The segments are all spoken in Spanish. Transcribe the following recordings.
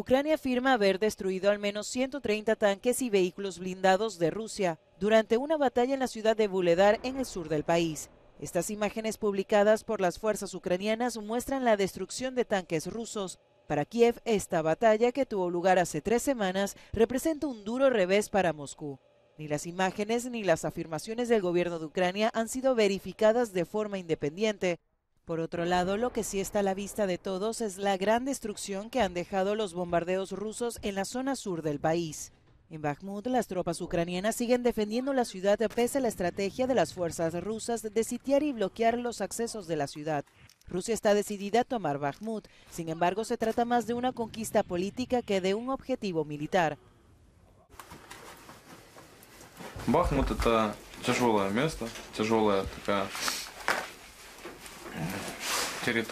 Ucrania afirma haber destruido al menos 130 tanques y vehículos blindados de Rusia durante una batalla en la ciudad de Buledar, en el sur del país. Estas imágenes publicadas por las fuerzas ucranianas muestran la destrucción de tanques rusos. Para Kiev, esta batalla, que tuvo lugar hace tres semanas, representa un duro revés para Moscú. Ni las imágenes ni las afirmaciones del gobierno de Ucrania han sido verificadas de forma independiente, por otro lado, lo que sí está a la vista de todos es la gran destrucción que han dejado los bombardeos rusos en la zona sur del país. En Bakhmut, las tropas ucranianas siguen defendiendo la ciudad pese a la estrategia de las fuerzas rusas de sitiar y bloquear los accesos de la ciudad. Rusia está decidida a tomar Bakhmut, sin embargo se trata más de una conquista política que de un objetivo militar. Bakhmut es Э,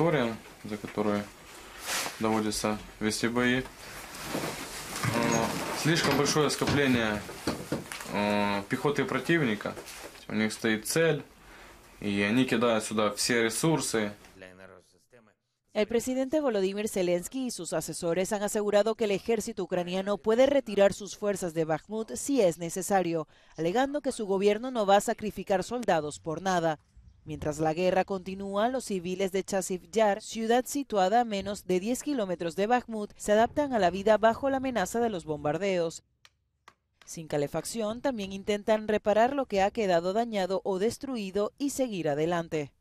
el presidente Volodymyr Zelensky y sus asesores han asegurado que el ejército ucraniano puede retirar sus fuerzas de Bakhmut si es necesario, alegando que su gobierno no va a sacrificar soldados por nada. Mientras la guerra continúa, los civiles de Chasif yar ciudad situada a menos de 10 kilómetros de Bakhmut, se adaptan a la vida bajo la amenaza de los bombardeos. Sin calefacción, también intentan reparar lo que ha quedado dañado o destruido y seguir adelante.